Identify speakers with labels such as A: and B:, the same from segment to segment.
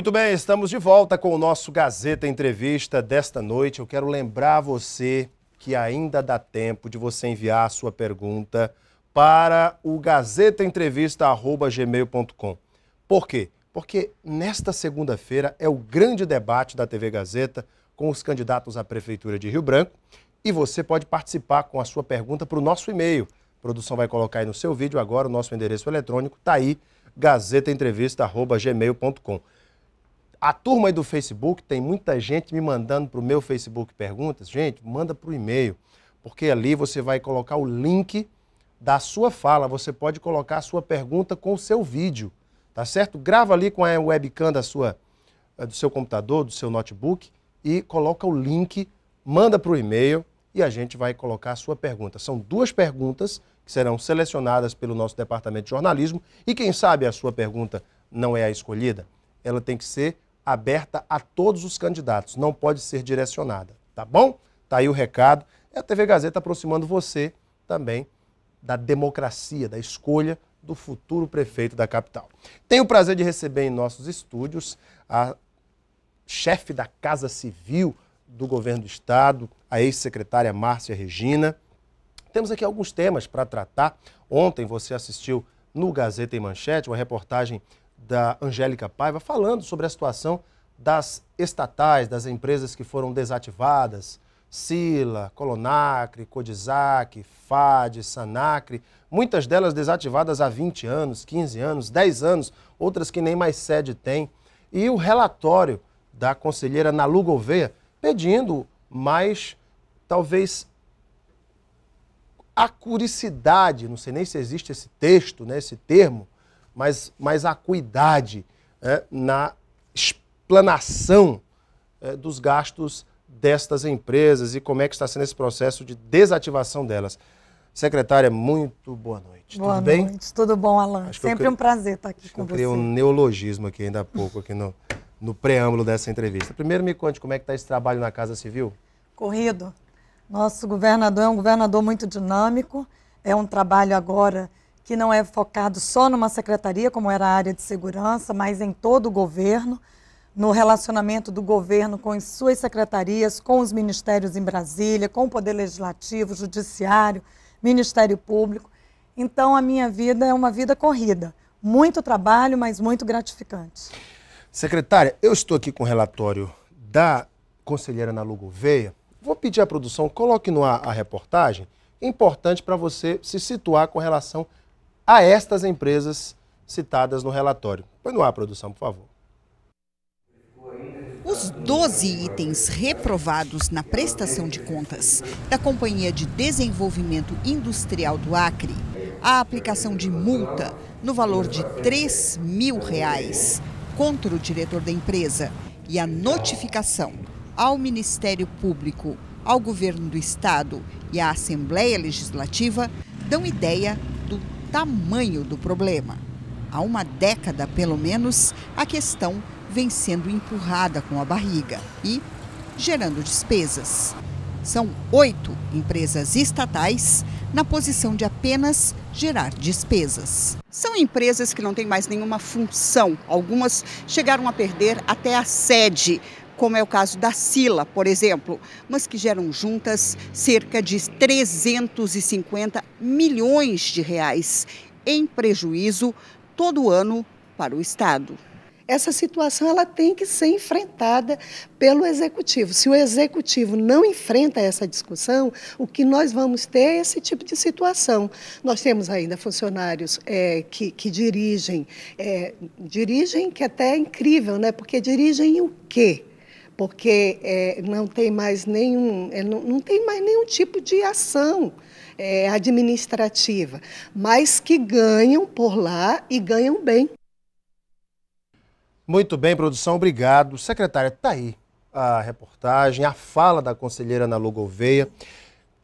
A: Muito bem, estamos de volta com o nosso Gazeta Entrevista desta noite. Eu quero lembrar você que ainda dá tempo de você enviar a sua pergunta para o gazetaentrevista.gmail.com. Por quê? Porque nesta segunda-feira é o grande debate da TV Gazeta com os candidatos à Prefeitura de Rio Branco e você pode participar com a sua pergunta para o nosso e-mail. A produção vai colocar aí no seu vídeo agora o nosso endereço eletrônico, está aí, gazetaentrevista.gmail.com. A turma aí do Facebook tem muita gente me mandando para o meu Facebook perguntas. Gente, manda para o e-mail, porque ali você vai colocar o link da sua fala. Você pode colocar a sua pergunta com o seu vídeo, tá certo? Grava ali com a webcam da sua, eh, do seu computador, do seu notebook e coloca o link, manda para o e-mail e a gente vai colocar a sua pergunta. São duas perguntas que serão selecionadas pelo nosso departamento de jornalismo e quem sabe a sua pergunta não é a escolhida. Ela tem que ser aberta a todos os candidatos, não pode ser direcionada, tá bom? Tá aí o recado. É a TV Gazeta aproximando você também da democracia, da escolha do futuro prefeito da capital. Tenho o prazer de receber em nossos estúdios a chefe da Casa Civil do governo do estado, a ex-secretária Márcia Regina. Temos aqui alguns temas para tratar. Ontem você assistiu no Gazeta em Manchete uma reportagem da Angélica Paiva, falando sobre a situação das estatais, das empresas que foram desativadas, Sila, Colonacre, Codizac, FAD, Sanacre, muitas delas desativadas há 20 anos, 15 anos, 10 anos, outras que nem mais sede tem, E o relatório da conselheira Nalu Gouveia pedindo mais, talvez, acuricidade, não sei nem se existe esse texto, né, esse termo, mas mais acuidade é, na explanação é, dos gastos destas empresas e como é que está sendo esse processo de desativação delas. Secretária, muito boa noite. Boa tudo noite,
B: bem? tudo bom, Alan? Acho Sempre um prazer estar aqui Acho com que eu você. Eu criei um
A: neologismo aqui ainda há pouco, aqui no, no preâmbulo dessa entrevista. Primeiro me conte como é que está esse trabalho na Casa Civil.
B: Corrido. Nosso governador é um governador muito dinâmico, é um trabalho agora que não é focado só numa secretaria, como era a área de segurança, mas em todo o governo, no relacionamento do governo com as suas secretarias, com os ministérios em Brasília, com o Poder Legislativo, Judiciário, Ministério Público. Então, a minha vida é uma vida corrida. Muito trabalho, mas muito gratificante.
A: Secretária, eu estou aqui com o relatório da conselheira Nalu Gouveia. Vou pedir à produção, coloque no ar a reportagem, importante para você se situar com relação a estas empresas citadas no relatório. Põe no ar, produção, por favor.
C: Os 12 itens reprovados na prestação de contas da Companhia de Desenvolvimento Industrial do Acre, a aplicação de multa no valor de 3 mil reais contra o diretor da empresa e a notificação ao Ministério Público, ao Governo do Estado e à Assembleia Legislativa dão ideia tamanho do problema. Há uma década, pelo menos, a questão vem sendo empurrada com a barriga e gerando despesas. São oito empresas estatais na posição de apenas gerar despesas. São empresas que não têm mais nenhuma função. Algumas chegaram a perder até a sede como é o caso da Sila, por exemplo, mas que geram juntas cerca de 350 milhões de reais em prejuízo todo ano para o Estado essa situação ela tem que ser enfrentada pelo executivo. Se o executivo não enfrenta essa discussão, o que nós vamos ter é esse tipo de situação. Nós temos ainda funcionários é, que, que, dirigem, é, dirigem que é até é incrível, né? Porque dirigem o quê? porque é, não tem mais nenhum, é, não, não, tem mais nenhum tipo de ação é, administrativa, mas que ganham por lá e ganham bem.
A: Muito bem, produção, obrigado. Secretária, está aí a reportagem, a fala da conselheira Ana Lu Gouveia.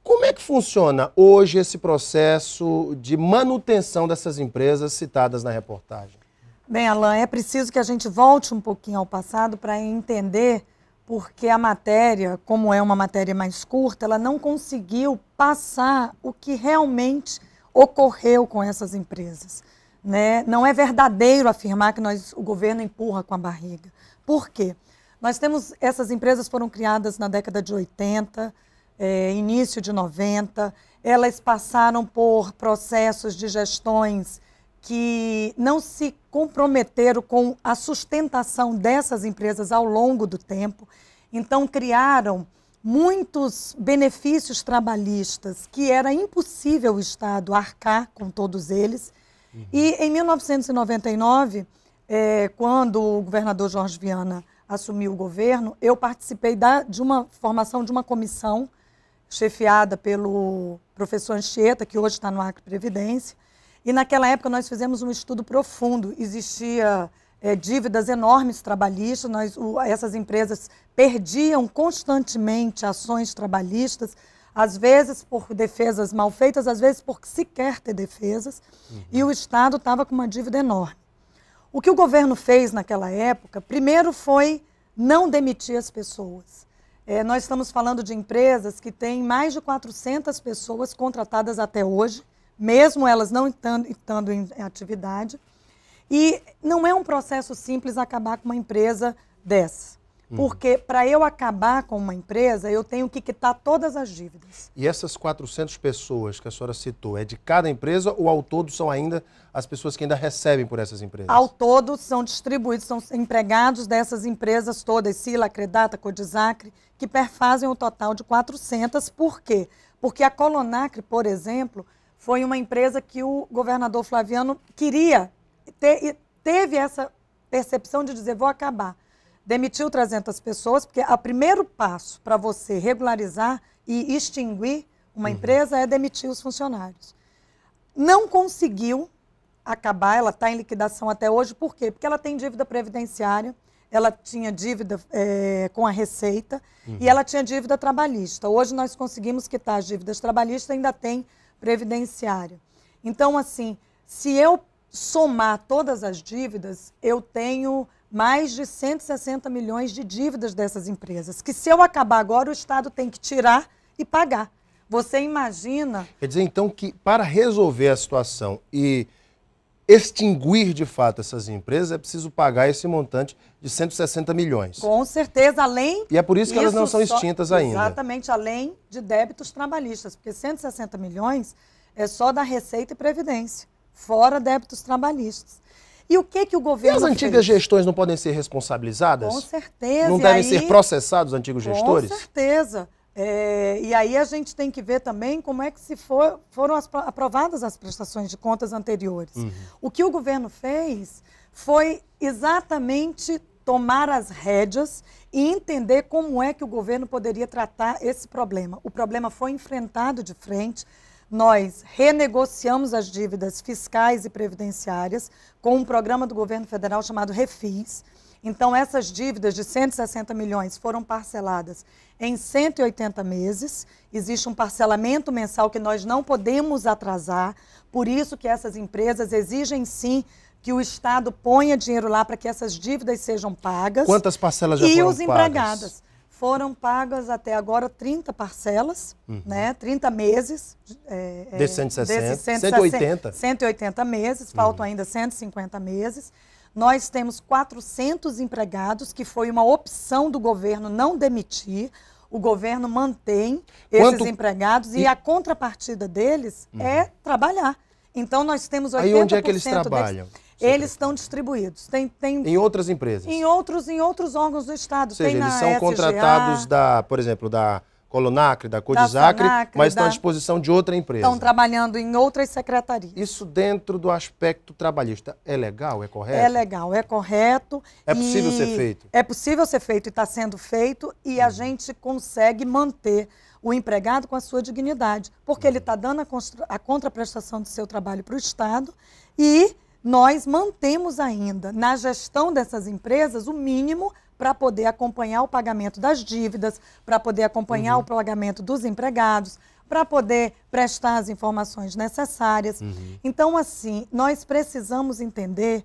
A: Como é que funciona hoje esse processo de manutenção dessas empresas citadas na reportagem?
B: Bem, Alain, é preciso que a gente volte um pouquinho ao passado para entender porque a matéria, como é uma matéria mais curta, ela não conseguiu passar o que realmente ocorreu com essas empresas. Né? Não é verdadeiro afirmar que nós, o governo empurra com a barriga. Por quê? Nós temos essas empresas foram criadas na década de 80, é, início de 90. Elas passaram por processos de gestões que não se comprometeram com a sustentação dessas empresas ao longo do tempo, então criaram muitos benefícios trabalhistas que era impossível o Estado arcar com todos eles. Uhum. E em 1999, é, eh, quando o governador Jorge Viana assumiu o governo, eu participei da, de uma formação de uma comissão chefiada pelo professor Anchieta, que hoje está no Acre Previdência, e naquela época nós fizemos um estudo profundo. Existia é, dívidas enormes trabalhistas, nós, o, essas empresas perdiam constantemente ações trabalhistas, às vezes por defesas mal feitas, às vezes por sequer ter defesas, uhum. e o Estado estava com uma dívida enorme. O que o governo fez naquela época, primeiro foi não demitir as pessoas. É, nós estamos falando de empresas que têm mais de 400 pessoas contratadas até hoje, mesmo elas não estando, estando em atividade. E não é um processo simples acabar com uma empresa dessa. Uhum. Porque para eu acabar com uma empresa, eu tenho que quitar todas as dívidas.
A: E essas 400 pessoas que a senhora citou, é de cada empresa ou ao todo são ainda as pessoas que ainda recebem por essas empresas? Ao
B: todo são distribuídos, são empregados dessas empresas todas, Sila, Credata, Codisacre, que perfazem o um total de 400. Por quê? Porque a Colonacre, por exemplo, foi uma empresa que o governador Flaviano queria ter, e teve essa percepção de dizer: vou acabar. Demitiu 300 pessoas, porque o primeiro passo para você regularizar e extinguir uma uhum. empresa é demitir os funcionários. Não conseguiu acabar, ela está em liquidação até hoje, por quê? Porque ela tem dívida previdenciária, ela tinha dívida é, com a Receita uhum. e ela tinha dívida trabalhista. Hoje nós conseguimos quitar as dívidas trabalhistas, ainda tem previdenciária. Então, assim, se eu somar todas as dívidas, eu tenho mais de 160 milhões de dívidas dessas empresas, que se eu acabar agora, o Estado tem que tirar e pagar. Você imagina.
A: Quer dizer, então, que para resolver a situação e extinguir de fato essas empresas, é preciso pagar esse montante de 160 milhões.
B: Com certeza, além. E é por isso que isso elas não são extintas ainda. Exatamente, além de débitos trabalhistas, porque 160 milhões é só da Receita e Previdência, fora débitos trabalhistas. E o que, que o governo. E as antigas fez?
A: gestões não podem ser responsabilizadas? Com
B: certeza. Não devem aí... ser
A: processados os antigos gestores? Com
B: certeza. É, e aí a gente tem que ver também como é que se for, foram as, aprovadas as prestações de contas anteriores. Uhum. O que o governo fez foi exatamente tomar as rédeas e entender como é que o governo poderia tratar esse problema. O problema foi enfrentado de frente. Nós renegociamos as dívidas fiscais e previdenciárias com um programa do governo federal chamado Refis então, essas dívidas de 160 milhões foram parceladas em 180 meses. Existe um parcelamento mensal que nós não podemos atrasar, por isso que essas empresas exigem sim que o Estado ponha dinheiro lá para que essas dívidas sejam pagas. Quantas parcelas já foram pagas? E os empregados foram pagas até agora 30 parcelas, uhum. né? 30 meses. É, 160, 160, 180. 180 meses, uhum. faltam ainda 150 meses. Nós temos 400 empregados, que foi uma opção do governo não demitir. O governo mantém esses Quanto... empregados e... e, a contrapartida deles uhum. é trabalhar. Então nós temos 80% Aí onde é que eles trabalham? Deles... Eles estão distribuídos. Tem, tem, em outras empresas? Em outros, em outros órgãos do Estado. Ou seja, eles são FGA. contratados
A: da, por exemplo, da Colonacre, da Codesacre, mas estão à disposição de outra empresa. Estão
B: trabalhando em outras secretarias.
A: Isso dentro do aspecto trabalhista. É legal? É correto? É
B: legal, é correto. É possível ser feito? É possível ser feito e está sendo feito e a hum. gente consegue manter o empregado com a sua dignidade, porque ele está hum. dando a, a contraprestação do seu trabalho para o Estado e nós mantemos ainda na gestão dessas empresas o mínimo para poder acompanhar o pagamento das dívidas, para poder acompanhar uhum. o pagamento dos empregados, para poder prestar as informações necessárias. Uhum. Então, assim, nós precisamos entender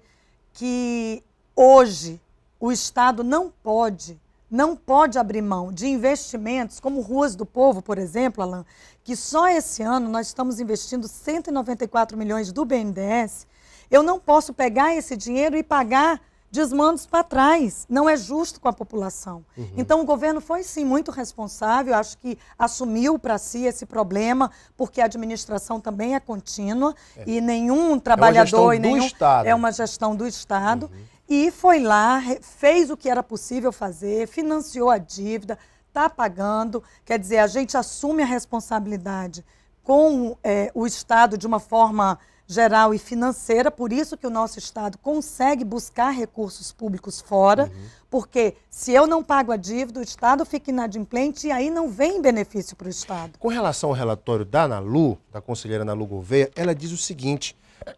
B: que hoje o Estado não pode, não pode abrir mão de investimentos como Ruas do Povo, por exemplo, Alain, que só esse ano nós estamos investindo 194 milhões do BNDES. Eu não posso pegar esse dinheiro e pagar desmandos para trás. Não é justo com a população. Uhum. Então, o governo foi, sim, muito responsável. Acho que assumiu para si esse problema, porque a administração também é contínua é. e nenhum trabalhador... É uma gestão nenhum, do Estado. É uma gestão do Estado. Uhum. E foi lá, fez o que era possível fazer, financiou a dívida, está pagando. Quer dizer, a gente assume a responsabilidade com é, o Estado de uma forma geral e financeira, por isso que o nosso Estado consegue buscar recursos públicos fora, uhum. porque se eu não pago a dívida, o Estado fica inadimplente e aí não vem benefício para o Estado.
A: Com relação ao relatório da Analu, da conselheira Analu Gouveia, ela diz o seguinte,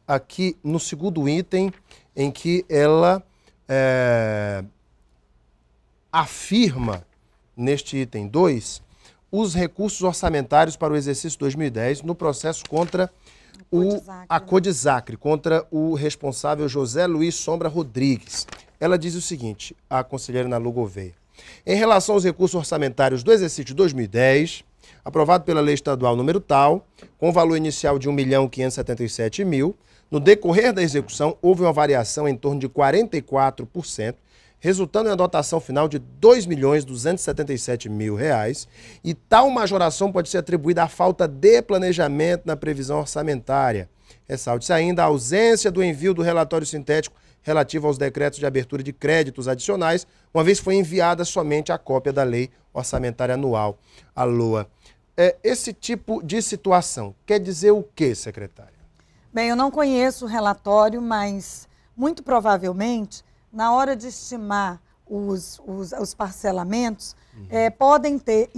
A: aqui no segundo item, em que ela é, afirma, neste item 2, os recursos orçamentários para o exercício 2010 no processo contra o, a né? Codesacre contra o responsável José Luiz Sombra Rodrigues. Ela diz o seguinte, a conselheira Nalu Gouveia. Em relação aos recursos orçamentários do exercício 2010, aprovado pela lei estadual número tal, com valor inicial de R$ 1.577.000, no decorrer da execução houve uma variação em torno de 44%, resultando em adotação final de R$ 2.277.000, e tal majoração pode ser atribuída à falta de planejamento na previsão orçamentária. Ressalte-se ainda a ausência do envio do relatório sintético relativo aos decretos de abertura de créditos adicionais, uma vez foi enviada somente a cópia da Lei Orçamentária Anual, a LOA. É, esse tipo de situação quer dizer o que, secretária?
B: Bem, eu não conheço o relatório, mas muito provavelmente na hora de estimar os, os, os parcelamentos, uhum. é, podem ter,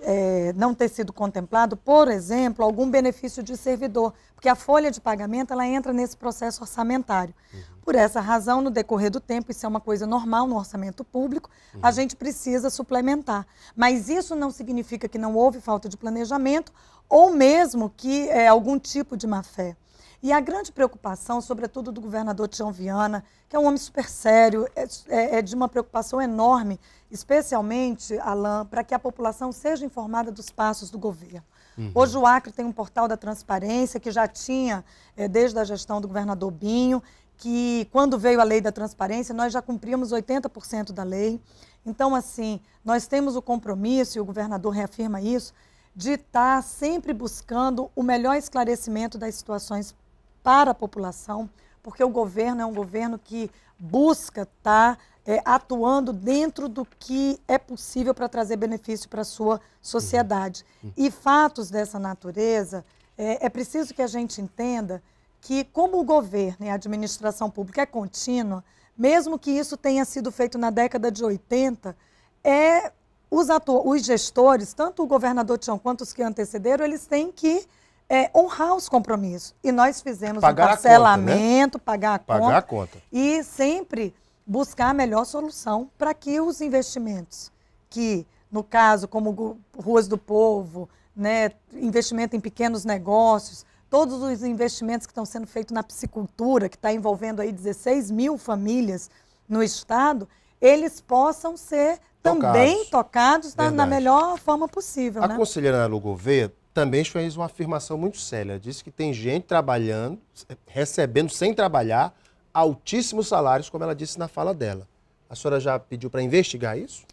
B: é, não ter sido contemplado, por exemplo, algum benefício de servidor, porque a folha de pagamento ela entra nesse processo orçamentário. Uhum. Por essa razão, no decorrer do tempo, isso é uma coisa normal no orçamento público, uhum. a gente precisa suplementar. Mas isso não significa que não houve falta de planejamento ou mesmo que é, algum tipo de má-fé. E a grande preocupação, sobretudo do governador Tião Viana, que é um homem super sério, é, é, é de uma preocupação enorme, especialmente, Alain, para que a população seja informada dos passos do governo. Uhum. Hoje o Acre tem um portal da transparência que já tinha é, desde a gestão do governador Binho, que quando veio a lei da transparência, nós já cumprimos 80% da lei. Então, assim, nós temos o compromisso, e o governador reafirma isso, de estar tá sempre buscando o melhor esclarecimento das situações para a população, porque o governo é um governo que busca estar tá, é, atuando dentro do que é possível para trazer benefício para a sua sociedade. Uhum. uhum. E fatos dessa natureza, é, é preciso que a gente entenda que, como o governo e a administração pública é contínua, mesmo que isso tenha sido feito na década de 80, é, os, os gestores, tanto o governador Tião quanto os que antecederam, eles têm que é, honrar os compromissos. E nós fizemos pagar um parcelamento, a conta, né? pagar, a, pagar conta, a conta e sempre buscar a melhor solução para que os investimentos que, no caso, como Ruas do Povo, né, investimento em pequenos negócios, todos os investimentos que estão sendo feitos na piscicultura, que está envolvendo aí 16 mil famílias no estado, eles possam ser tocados. também tocados na, na, melhor forma possível. A né?
A: conselheira Lu Gouveia também fez uma afirmação muito séria. Disse que tem gente trabalhando, recebendo sem trabalhar, altíssimos salários, como ela disse na fala dela. A senhora já pediu para investigar isso?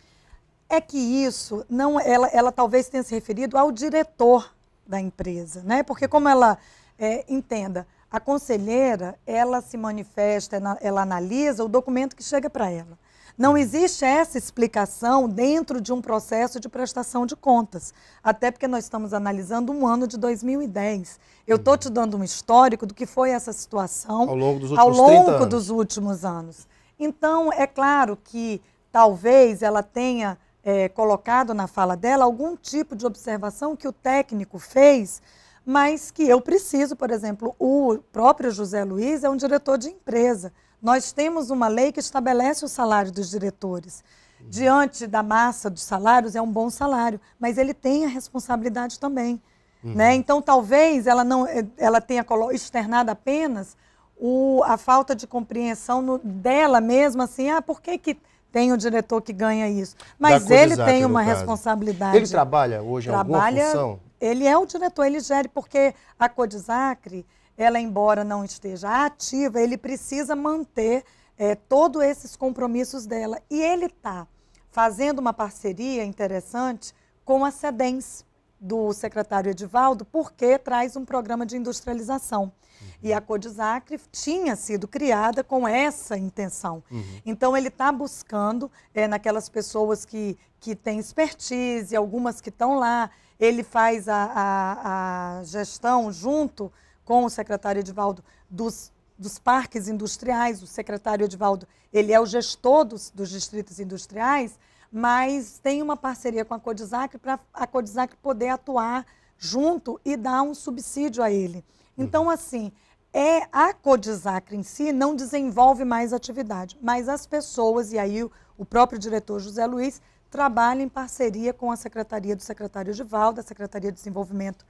B: É que isso, não, ela, ela talvez tenha se referido ao diretor da empresa, né? Porque como ela é, entenda, a conselheira, ela se manifesta, ela analisa o documento que chega para ela. Não existe essa explicação dentro de um processo de prestação de contas, até porque nós estamos analisando um ano de 2010. Eu estou te dando um histórico do que foi essa situação ao longo dos últimos, ao longo dos últimos anos. Então, é claro que talvez ela tenha é, colocado na fala dela algum tipo de observação que o técnico fez, mas que eu preciso, por exemplo, o próprio José Luiz é um diretor de empresa. Nós temos uma lei que estabelece o salário dos diretores. Uhum. Diante da massa dos salários, é um bom salário, mas ele tem a responsabilidade também. Uhum. Né? Então, talvez ela não eh, ela tenha externado apenas o, a falta de compreensão no, dela mesma, assim, ah, por que, que tem o diretor que ganha isso? Mas ele tem uma responsabilidade. Ele trabalha
A: hoje trabalha, em alguma função?
B: Ele é o diretor, ele gere, porque a Codisacre ela embora não esteja ativa, ele precisa manter é, todos esses compromissos dela. E ele está fazendo uma parceria interessante com a SEDENS, do secretário Edivaldo, porque traz um programa de industrialização. Uhum. E a Codisacre tinha sido criada com essa intenção. Uhum. Então, ele está buscando é, naquelas pessoas que, que têm expertise, algumas que estão lá, ele faz a, a, a gestão junto com o secretário Edivaldo dos, dos parques industriais. O secretário Edivaldo, ele é o gestor dos, dos distritos industriais, mas tem uma parceria com a Codisac para a Codisac poder atuar junto e dar um subsídio a ele. Então, uhum. assim, é a Codisac em si não desenvolve mais atividade, mas as pessoas, e aí o, o próprio diretor José Luiz, trabalha em parceria com a Secretaria do Secretário Edivaldo, a Secretaria de Desenvolvimento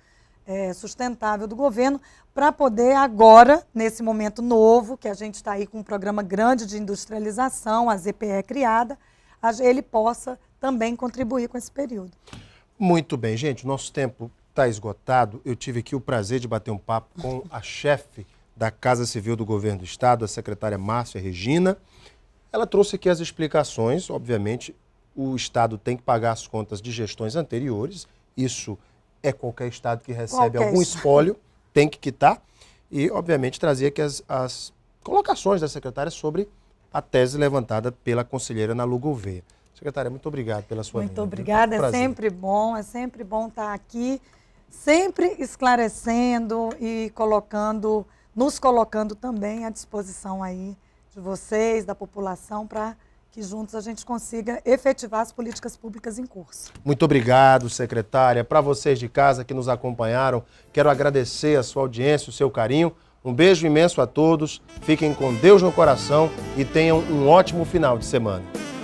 B: é, sustentável do governo para poder agora, nesse momento novo, que a gente está aí com um programa grande de industrialização, a ZPE é criada, ele possa também contribuir com esse período.
A: Muito bem, gente, nosso tempo está esgotado. Eu tive aqui o prazer de bater um papo com a chefe da Casa Civil do Governo do Estado, a secretária Márcia Regina. Ela trouxe aqui as explicações, obviamente, o Estado tem que pagar as contas de gestões anteriores, isso é qualquer Estado que recebe qualquer algum espólio, tem que quitar. E, obviamente, trazia aqui as, as colocações da secretária sobre a tese levantada pela conselheira Nalu Gouveia. Secretária, muito obrigado pela sua Muito vinda. obrigada, é
B: sempre bom, é sempre bom estar tá aqui, sempre esclarecendo e colocando, nos colocando também à disposição aí de vocês, da população, para que juntos a gente consiga efetivar as políticas públicas em curso.
A: Muito obrigado, secretária. Para vocês de casa que nos acompanharam, quero agradecer a sua audiência, o seu carinho. Um beijo imenso a todos, fiquem com Deus no coração e tenham um ótimo final de semana.